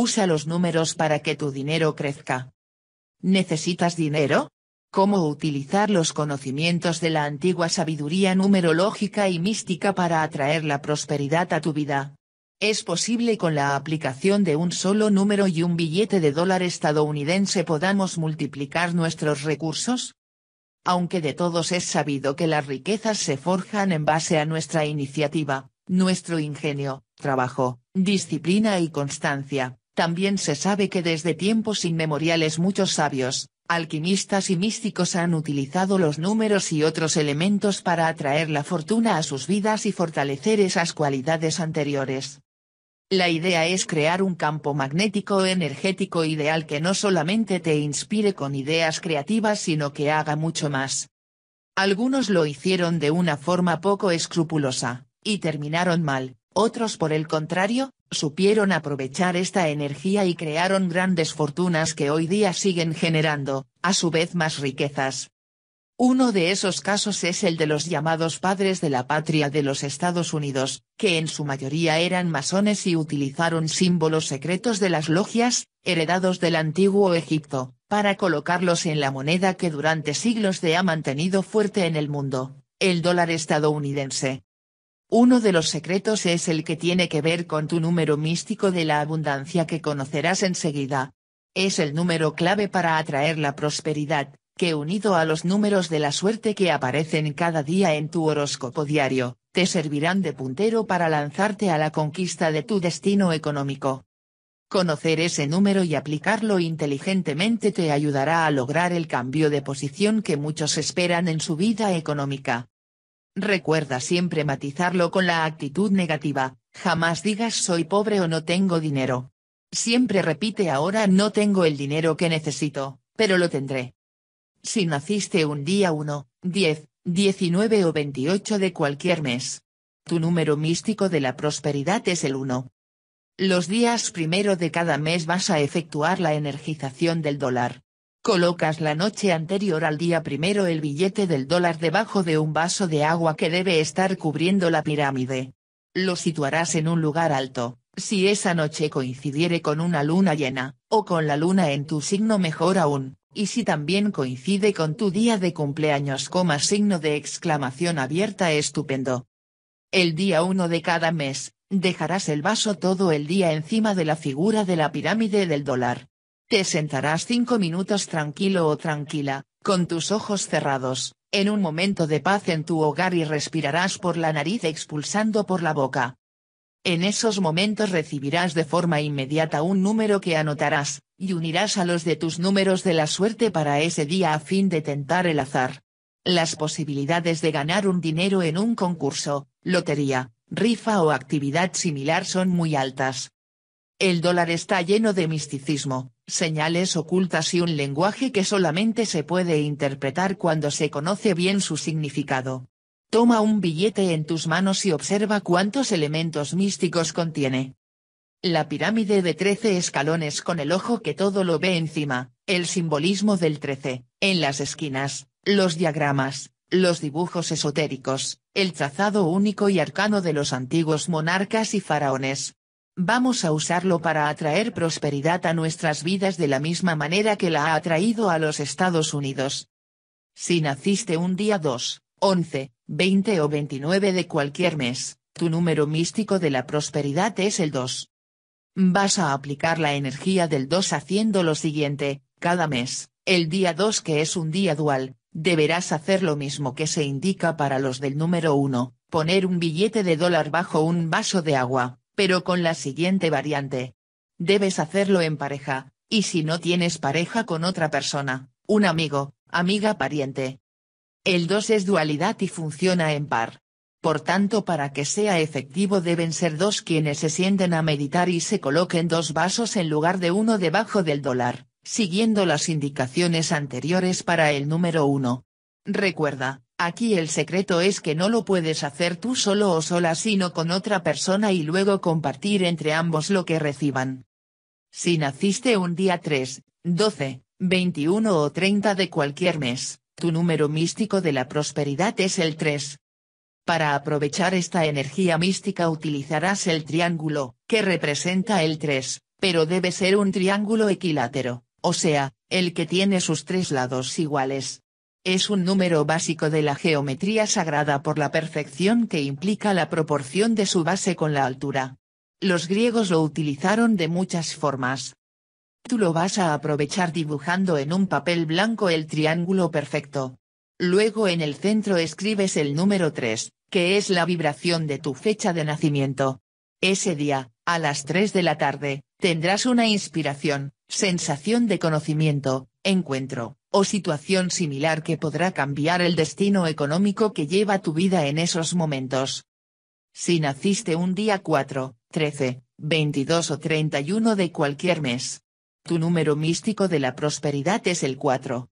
Usa los números para que tu dinero crezca. ¿Necesitas dinero? Cómo utilizar los conocimientos de la antigua sabiduría numerológica y mística para atraer la prosperidad a tu vida. Es posible con la aplicación de un solo número y un billete de dólar estadounidense podamos multiplicar nuestros recursos? Aunque de todos es sabido que las riquezas se forjan en base a nuestra iniciativa, nuestro ingenio, trabajo, disciplina y constancia, también se sabe que desde tiempos inmemoriales muchos sabios, alquimistas y místicos han utilizado los números y otros elementos para atraer la fortuna a sus vidas y fortalecer esas cualidades anteriores. La idea es crear un campo magnético energético ideal que no solamente te inspire con ideas creativas sino que haga mucho más. Algunos lo hicieron de una forma poco escrupulosa, y terminaron mal, otros por el contrario, supieron aprovechar esta energía y crearon grandes fortunas que hoy día siguen generando, a su vez, más riquezas. Uno de esos casos es el de los llamados padres de la patria de los Estados Unidos, que en su mayoría eran masones y utilizaron símbolos secretos de las logias, heredados del antiguo Egipto, para colocarlos en la moneda que durante siglos se ha mantenido fuerte en el mundo, el dólar estadounidense. Uno de los secretos es el que tiene que ver con tu número místico de la abundancia que conocerás enseguida. Es el número clave para atraer la prosperidad, que unido a los números de la suerte que aparecen cada día en tu horóscopo diario, te servirán de puntero para lanzarte a la conquista de tu destino económico. Conocer ese número y aplicarlo inteligentemente te ayudará a lograr el cambio de posición que muchos esperan en su vida económica. Recuerda siempre matizarlo con la actitud negativa, jamás digas soy pobre o no tengo dinero. Siempre repite ahora no tengo el dinero que necesito, pero lo tendré. Si naciste un día 1, 10, 19 o 28 de cualquier mes. Tu número místico de la prosperidad es el 1. Los días primero de cada mes vas a efectuar la energización del dólar. Colocas la noche anterior al día primero el billete del dólar debajo de un vaso de agua que debe estar cubriendo la pirámide. Lo situarás en un lugar alto, si esa noche coincidiere con una luna llena, o con la luna en tu signo mejor aún, y si también coincide con tu día de cumpleaños, coma signo de exclamación abierta estupendo. El día 1 de cada mes, dejarás el vaso todo el día encima de la figura de la pirámide del dólar, te sentarás cinco minutos tranquilo o tranquila, con tus ojos cerrados, en un momento de paz en tu hogar y respirarás por la nariz expulsando por la boca. En esos momentos recibirás de forma inmediata un número que anotarás, y unirás a los de tus números de la suerte para ese día a fin de tentar el azar. Las posibilidades de ganar un dinero en un concurso, lotería, rifa o actividad similar son muy altas. El dólar está lleno de misticismo, señales ocultas y un lenguaje que solamente se puede interpretar cuando se conoce bien su significado. Toma un billete en tus manos y observa cuántos elementos místicos contiene. La pirámide de trece escalones con el ojo que todo lo ve encima, el simbolismo del trece, en las esquinas, los diagramas, los dibujos esotéricos, el trazado único y arcano de los antiguos monarcas y faraones, vamos a usarlo para atraer prosperidad a nuestras vidas de la misma manera que la ha atraído a los Estados Unidos. Si naciste un día 2, 11, 20 o 29 de cualquier mes, tu número místico de la prosperidad es el 2. Vas a aplicar la energía del 2 haciendo lo siguiente, cada mes, el día 2 que es un día dual, deberás hacer lo mismo que se indica para los del número 1, poner un billete de dólar bajo un vaso de agua, pero con la siguiente variante. Debes hacerlo en pareja, y si no tienes pareja con otra persona, un amigo, amiga pariente. El 2 es dualidad y funciona en par. Por tanto, para que sea efectivo deben ser dos quienes se sienten a meditar y se coloquen dos vasos en lugar de uno debajo del dólar, siguiendo las indicaciones anteriores para el número 1. Recuerda, Aquí el secreto es que no lo puedes hacer tú solo o sola sino con otra persona y luego compartir entre ambos lo que reciban. Si naciste un día 3, 12, 21 o 30 de cualquier mes, tu número místico de la prosperidad es el 3. Para aprovechar esta energía mística utilizarás el triángulo, que representa el 3, pero debe ser un triángulo equilátero, o sea, el que tiene sus tres lados iguales es un número básico de la geometría sagrada por la perfección que implica la proporción de su base con la altura. Los griegos lo utilizaron de muchas formas. Tú lo vas a aprovechar dibujando en un papel blanco el triángulo perfecto. Luego en el centro escribes el número 3, que es la vibración de tu fecha de nacimiento. Ese día, a las 3 de la tarde, tendrás una inspiración, sensación de conocimiento, encuentro, o situación similar que podrá cambiar el destino económico que lleva tu vida en esos momentos. Si naciste un día 4, 13, 22 o 31 de cualquier mes. Tu número místico de la prosperidad es el 4.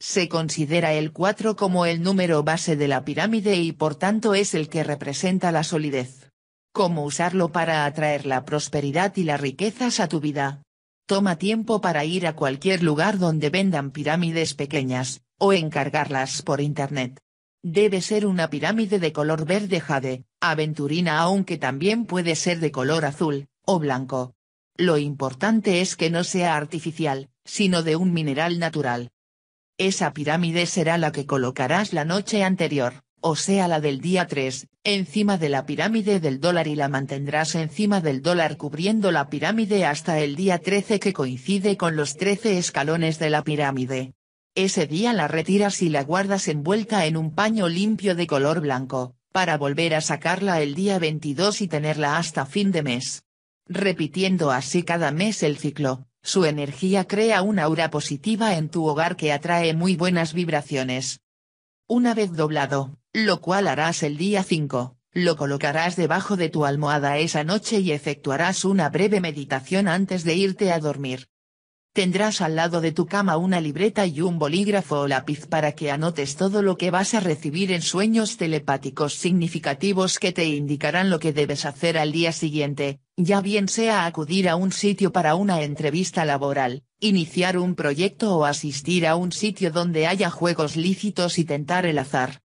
Se considera el 4 como el número base de la pirámide y por tanto es el que representa la solidez. Cómo usarlo para atraer la prosperidad y las riquezas a tu vida toma tiempo para ir a cualquier lugar donde vendan pirámides pequeñas, o encargarlas por internet. Debe ser una pirámide de color verde jade, aventurina aunque también puede ser de color azul, o blanco. Lo importante es que no sea artificial, sino de un mineral natural. Esa pirámide será la que colocarás la noche anterior, o sea la del día 3, encima de la pirámide del dólar y la mantendrás encima del dólar cubriendo la pirámide hasta el día 13 que coincide con los 13 escalones de la pirámide. Ese día la retiras y la guardas envuelta en un paño limpio de color blanco, para volver a sacarla el día 22 y tenerla hasta fin de mes. Repitiendo así cada mes el ciclo, su energía crea una aura positiva en tu hogar que atrae muy buenas vibraciones. Una vez doblado, lo cual harás el día 5, lo colocarás debajo de tu almohada esa noche y efectuarás una breve meditación antes de irte a dormir. Tendrás al lado de tu cama una libreta y un bolígrafo o lápiz para que anotes todo lo que vas a recibir en sueños telepáticos significativos que te indicarán lo que debes hacer al día siguiente, ya bien sea acudir a un sitio para una entrevista laboral, iniciar un proyecto o asistir a un sitio donde haya juegos lícitos y tentar el azar.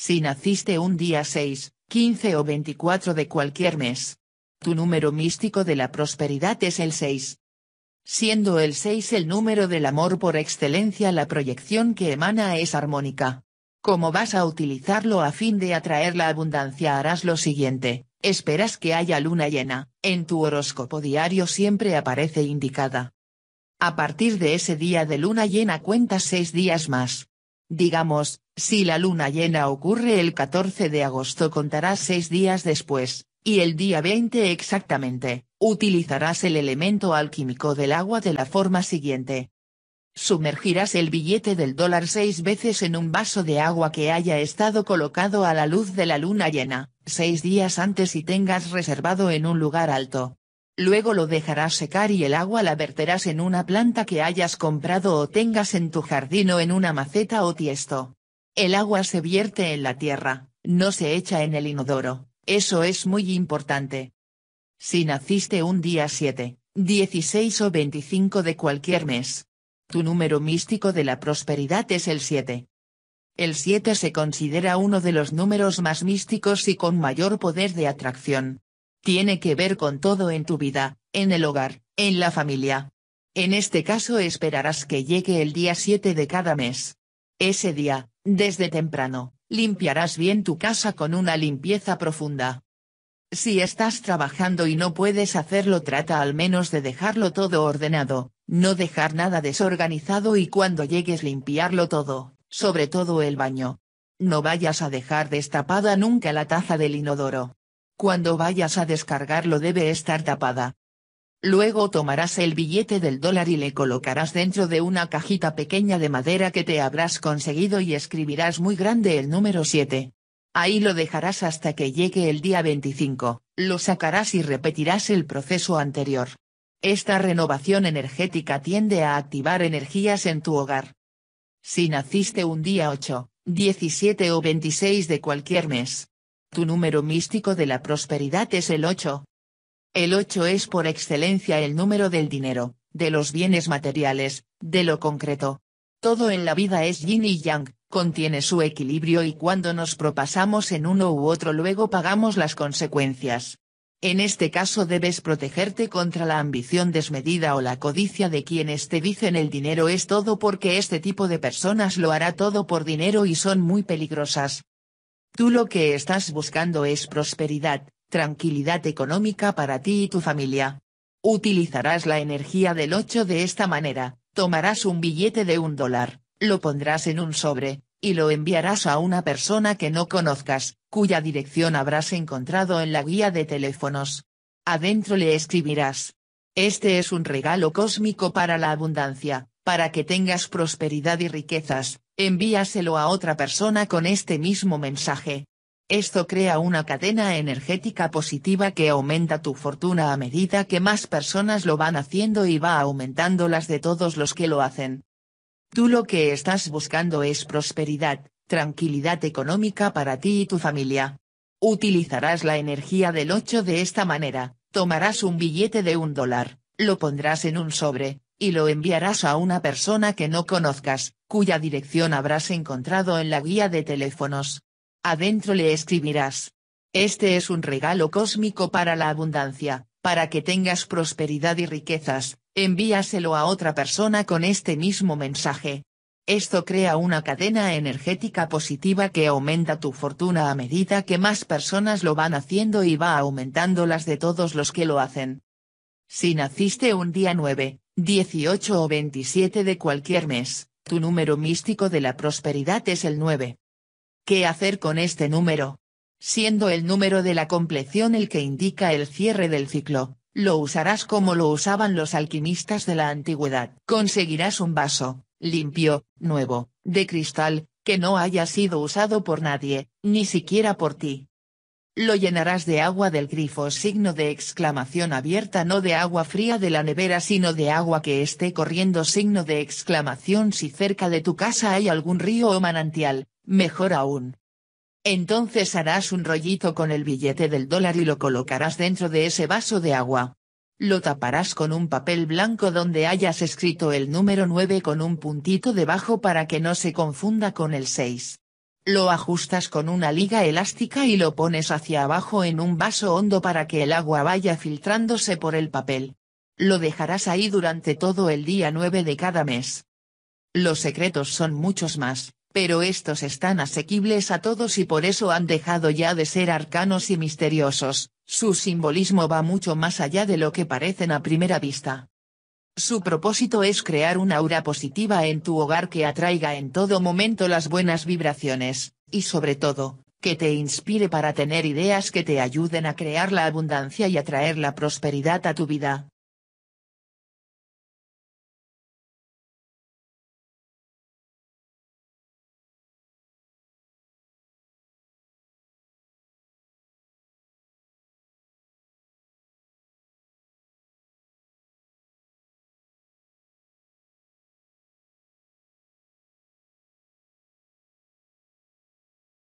Si naciste un día 6, 15 o 24 de cualquier mes. Tu número místico de la prosperidad es el 6. Siendo el 6 el número del amor por excelencia, la proyección que emana es armónica. Como vas a utilizarlo a fin de atraer la abundancia harás lo siguiente, esperas que haya luna llena, en tu horóscopo diario siempre aparece indicada. A partir de ese día de luna llena cuentas seis días más, Digamos, si la luna llena ocurre el 14 de agosto contarás seis días después, y el día 20 exactamente, utilizarás el elemento alquímico del agua de la forma siguiente. Sumergirás el billete del dólar seis veces en un vaso de agua que haya estado colocado a la luz de la luna llena, seis días antes y tengas reservado en un lugar alto, Luego lo dejarás secar y el agua la verterás en una planta que hayas comprado o tengas en tu jardín o en una maceta o tiesto. El agua se vierte en la tierra, no se echa en el inodoro, eso es muy importante. Si naciste un día 7, 16 o 25 de cualquier mes. Tu número místico de la prosperidad es el 7. El 7 se considera uno de los números más místicos y con mayor poder de atracción tiene que ver con todo en tu vida, en el hogar, en la familia. En este caso esperarás que llegue el día 7 de cada mes. Ese día, desde temprano, limpiarás bien tu casa con una limpieza profunda. Si estás trabajando y no puedes hacerlo trata al menos de dejarlo todo ordenado, no dejar nada desorganizado y cuando llegues limpiarlo todo, sobre todo el baño. No vayas a dejar destapada nunca la taza del inodoro. Cuando vayas a descargarlo debe estar tapada. Luego tomarás el billete del dólar y le colocarás dentro de una cajita pequeña de madera que te habrás conseguido y escribirás muy grande el número 7. Ahí lo dejarás hasta que llegue el día 25, lo sacarás y repetirás el proceso anterior. Esta renovación energética tiende a activar energías en tu hogar. Si naciste un día 8, 17 o 26 de cualquier mes, tu número místico de la prosperidad es el 8. El 8 es por excelencia el número del dinero, de los bienes materiales, de lo concreto. Todo en la vida es yin y yang, contiene su equilibrio y cuando nos propasamos en uno u otro luego pagamos las consecuencias. En este caso debes protegerte contra la ambición desmedida o la codicia de quienes te dicen el dinero es todo porque este tipo de personas lo hará todo por dinero y son muy peligrosas, Tú lo que estás buscando es prosperidad, tranquilidad económica para ti y tu familia. Utilizarás la energía del 8 de esta manera, tomarás un billete de un dólar, lo pondrás en un sobre, y lo enviarás a una persona que no conozcas, cuya dirección habrás encontrado en la guía de teléfonos. Adentro le escribirás. Este es un regalo cósmico para la abundancia, para que tengas prosperidad y riquezas, envíaselo a otra persona con este mismo mensaje. Esto crea una cadena energética positiva que aumenta tu fortuna a medida que más personas lo van haciendo y va aumentando las de todos los que lo hacen. Tú lo que estás buscando es prosperidad, tranquilidad económica para ti y tu familia. Utilizarás la energía del 8 de esta manera, tomarás un billete de un dólar, lo pondrás en un sobre, y lo enviarás a una persona que no conozcas, cuya dirección habrás encontrado en la guía de teléfonos. Adentro le escribirás. Este es un regalo cósmico para la abundancia, para que tengas prosperidad y riquezas, envíaselo a otra persona con este mismo mensaje. Esto crea una cadena energética positiva que aumenta tu fortuna a medida que más personas lo van haciendo y va aumentando las de todos los que lo hacen. Si naciste un día 9, 18 o 27 de cualquier mes, tu número místico de la prosperidad es el 9. ¿Qué hacer con este número? Siendo el número de la compleción el que indica el cierre del ciclo, lo usarás como lo usaban los alquimistas de la antigüedad. Conseguirás un vaso, limpio, nuevo, de cristal, que no haya sido usado por nadie, ni siquiera por ti lo llenarás de agua del grifo signo de exclamación abierta no de agua fría de la nevera sino de agua que esté corriendo signo de exclamación si cerca de tu casa hay algún río o manantial, mejor aún. Entonces harás un rollito con el billete del dólar y lo colocarás dentro de ese vaso de agua. Lo taparás con un papel blanco donde hayas escrito el número 9 con un puntito debajo para que no se confunda con el 6. Lo ajustas con una liga elástica y lo pones hacia abajo en un vaso hondo para que el agua vaya filtrándose por el papel. Lo dejarás ahí durante todo el día 9 de cada mes. Los secretos son muchos más, pero estos están asequibles a todos y por eso han dejado ya de ser arcanos y misteriosos, su simbolismo va mucho más allá de lo que parecen a primera vista. Su propósito es crear una aura positiva en tu hogar que atraiga en todo momento las buenas vibraciones, y sobre todo, que te inspire para tener ideas que te ayuden a crear la abundancia y atraer la prosperidad a tu vida.